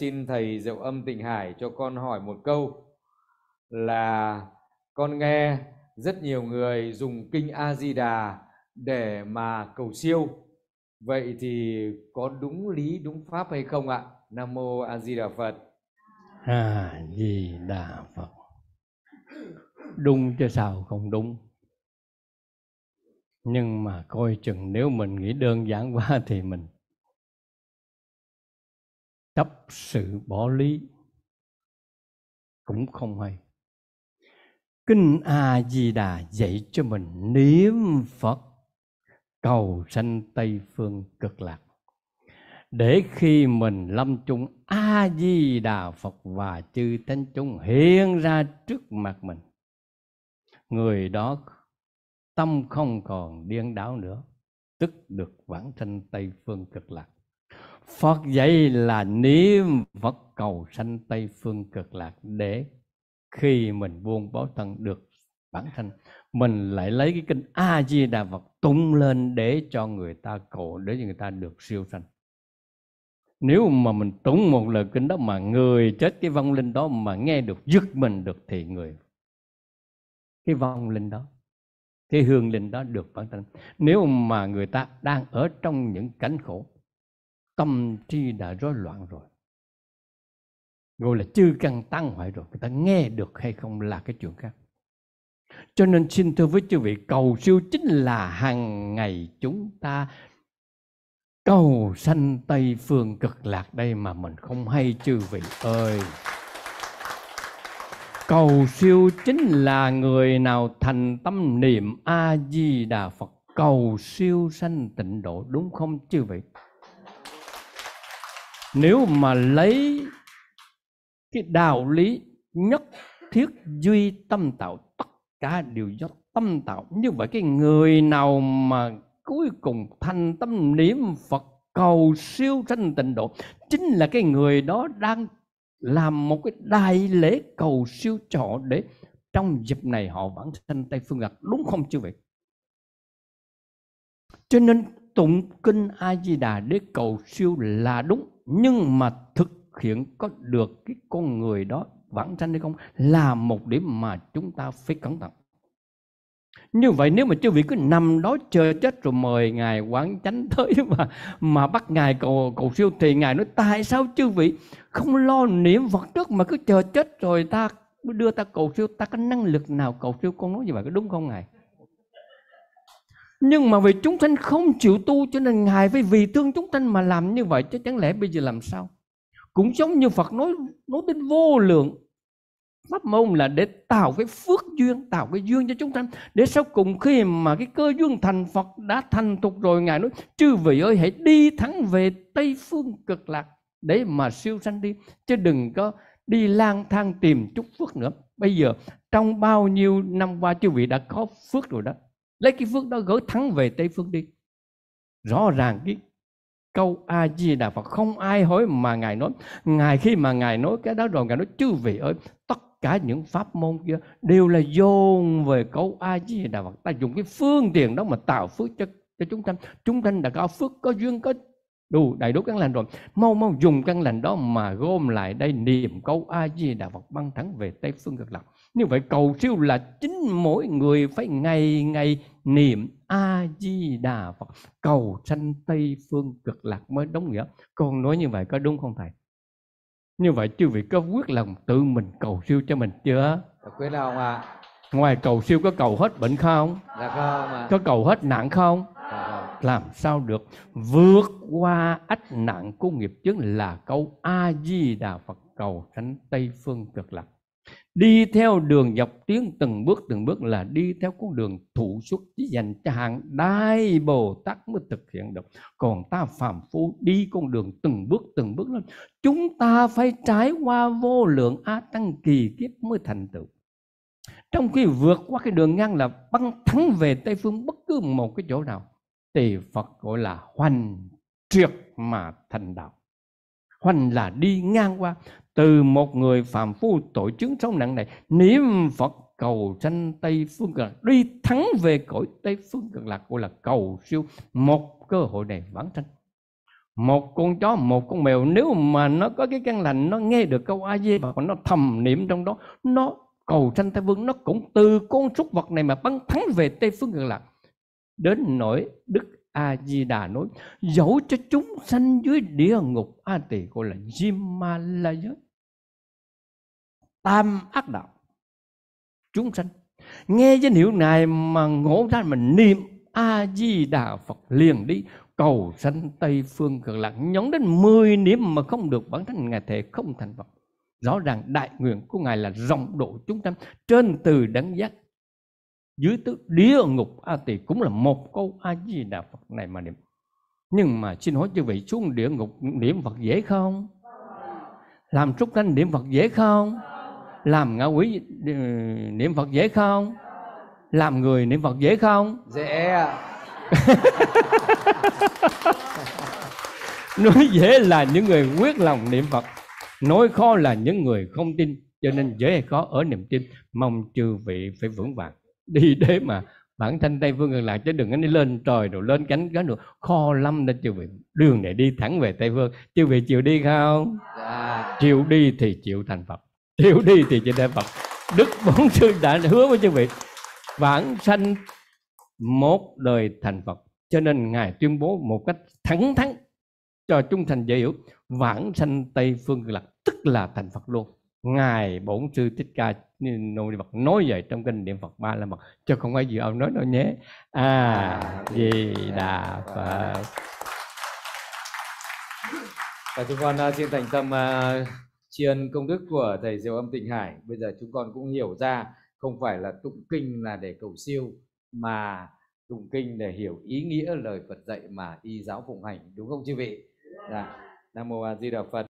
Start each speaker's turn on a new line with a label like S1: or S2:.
S1: xin thầy Diệu Âm Tịnh Hải cho con hỏi một câu là con nghe rất nhiều người dùng kinh A Di Đà để mà cầu siêu. Vậy thì có đúng lý đúng pháp hay không ạ? Nam mô A Di Đà Phật. A Di Đà Phật. Đúng cho sao không đúng. Nhưng mà coi chừng nếu mình nghĩ đơn giản quá thì mình Chấp sự bỏ lý cũng không hay. Kinh A Di Đà dạy cho mình niệm Phật cầu sanh Tây phương cực lạc. Để khi mình lâm chung A Di Đà Phật và chư thánh chúng hiện ra trước mặt mình, người đó tâm không còn điên đảo nữa, tức được vãng sanh Tây phương cực lạc. Phật dạy là niệm vật cầu sanh Tây Phương cực lạc để khi mình buông báo thân được bản thân mình lại lấy cái kinh a di đà phật tung lên để cho người ta cầu để cho người ta được siêu sanh nếu mà mình tung một lời kinh đó mà người chết cái vong linh đó mà nghe được giật mình được thì người cái vong linh đó cái hương linh đó được bản thân nếu mà người ta đang ở trong những cảnh khổ tâm trí đã rối loạn rồi gọi là chưa căn tăng hoại rồi người ta nghe được hay không là cái chuyện khác cho nên xin thưa với chư vị cầu siêu chính là hàng ngày chúng ta cầu sanh tây phương cực lạc đây mà mình không hay chư vị ơi cầu siêu chính là người nào thành tâm niệm a di đà phật cầu siêu sanh tịnh độ đúng không chư vị nếu mà lấy cái đạo lý nhất thiết duy tâm tạo tất cả đều do tâm tạo như vậy cái người nào mà cuối cùng thành tâm niệm phật cầu siêu sanh tịnh độ chính là cái người đó đang làm một cái đại lễ cầu siêu trọ để trong dịp này họ vẫn sanh tây phương gật đúng không chưa vậy cho nên tụng kinh a di đà để cầu siêu là đúng nhưng mà thực hiện có được cái con người đó vãng sanh hay không là một điểm mà chúng ta phải cẩn thận như vậy nếu mà chư vị cứ nằm đó chờ chết rồi mời ngài quán chánh tới mà mà bắt ngài cầu cầu siêu thì ngài nói tại sao chư vị không lo niệm phật trước mà cứ chờ chết rồi ta đưa ta cầu siêu ta có năng lực nào cầu siêu con nói như vậy có đúng không ngài nhưng mà vì chúng sanh không chịu tu cho nên Ngài phải vì thương chúng sanh mà làm như vậy chứ chẳng lẽ bây giờ làm sao? Cũng giống như Phật nói nói đến vô lượng pháp môn là để tạo cái phước duyên, tạo cái duyên cho chúng sanh để sau cùng khi mà cái cơ duyên thành Phật đã thành thục rồi Ngài nói chư vị ơi hãy đi thẳng về Tây phương cực lạc để mà siêu sanh đi chứ đừng có đi lang thang tìm chút phước nữa. Bây giờ trong bao nhiêu năm qua chư vị đã có phước rồi đó lấy cái phước đó gỡ thắng về tây phương đi rõ ràng cái câu a di đà phật không ai hỏi mà ngài nói ngài khi mà ngài nói cái đó rồi ngài nói chư vị ơi tất cả những pháp môn kia đều là dồn về câu a di đà phật ta dùng cái phương tiện đó mà tạo phước cho cho chúng sanh chúng sanh đã có phước có duyên có đủ đầy đủ căn lành rồi mau mau dùng căn lành đó mà gom lại đây niệm câu a di đà phật băng thắng về tây phương cực lạc như vậy cầu siêu là chính mỗi người phải ngày ngày niệm à. a di đà phật cầu sanh tây phương cực lạc mới đúng nghĩa con nói như vậy có đúng không thầy như vậy chư vị có quyết lòng tự mình cầu siêu cho mình chưa Thật quyết đâu ạ à. ngoài cầu siêu có cầu hết bệnh không là dạ không ạ có cầu hết nạn dạ không làm sao được vượt qua ách nạn của nghiệp chứng là câu a di đà phật cầu sanh tây phương cực lạc đi theo đường dọc tiến từng bước từng bước là đi theo con đường thủ xuất chỉ dành cho hàng đại bồ tát mới thực hiện được còn ta phàm phu đi con đường từng bước từng bước lên chúng ta phải trải qua vô lượng a tăng kỳ kiếp mới thành tựu trong khi vượt qua cái đường ngang là băng thắng về tây phương bất cứ một cái chỗ nào thì phật gọi là hoành triệt mà thành đạo hoành là đi ngang qua từ một người phàm phu tội chứng sâu nặng này niệm phật cầu sanh tây phương cực lạc đi thắng về cõi tây phương cực lạc gọi là cầu siêu một cơ hội này vãng sanh một con chó một con mèo nếu mà nó có cái căn lành nó nghe được câu a di và nó thầm niệm trong đó nó cầu sanh tây phương nó cũng từ con súc vật này mà bắn thắng về tây phương cực lạc đến nỗi đức a di đà nói dẫu cho chúng sanh dưới địa ngục a tỳ gọi là jimalaya tam ác đạo chúng sanh nghe danh hiệu này mà ngộ ra mình niệm a di đà phật liền đi cầu sanh tây phương cực lạc nhón đến 10 niệm mà không được bản thân ngài thể không thành phật rõ ràng đại nguyện của ngài là rộng độ chúng sanh trên từ đấng giác dưới tứ địa ngục a tỳ cũng là một câu a di đà phật này mà niệm nhưng mà xin hỏi chư vị xuống địa ngục niệm phật dễ không làm trúc thanh niệm phật dễ không làm ngạ quỷ ừ, niệm phật dễ không làm người niệm phật dễ không dễ nói dễ là những người quyết lòng niệm phật nói khó là những người không tin cho nên dễ hay khó ở niềm tin mong chư vị phải vững vàng đi để mà bản thân tây phương cực lạc chứ đừng có đi lên trời rồi lên cánh cái được kho lâm nên chư vị đường này đi thẳng về tây phương chư vị chịu đi không dạ. chịu đi thì chịu thành phật chịu đi thì chịu thành phật đức Bổn sư đã hứa với chư vị vãng sanh một đời thành phật cho nên ngài tuyên bố một cách thẳng thắn cho trung thành dễ hiểu vãng sanh tây phương cực lạc tức là thành phật luôn ngài bổn sư thích ca nô ni phật nói vậy trong kinh niệm phật ba la mật chứ không phải gì ông nói đâu nhé a di đà phật và chúng con à, xin thành tâm uh, tri ân công đức của thầy diệu âm tịnh hải bây giờ chúng con cũng hiểu ra không phải là tụng kinh là để cầu siêu mà tụng kinh để hiểu ý nghĩa lời phật dạy mà y giáo phụng hành đúng không chư vị dạ. nam mô a di đà phật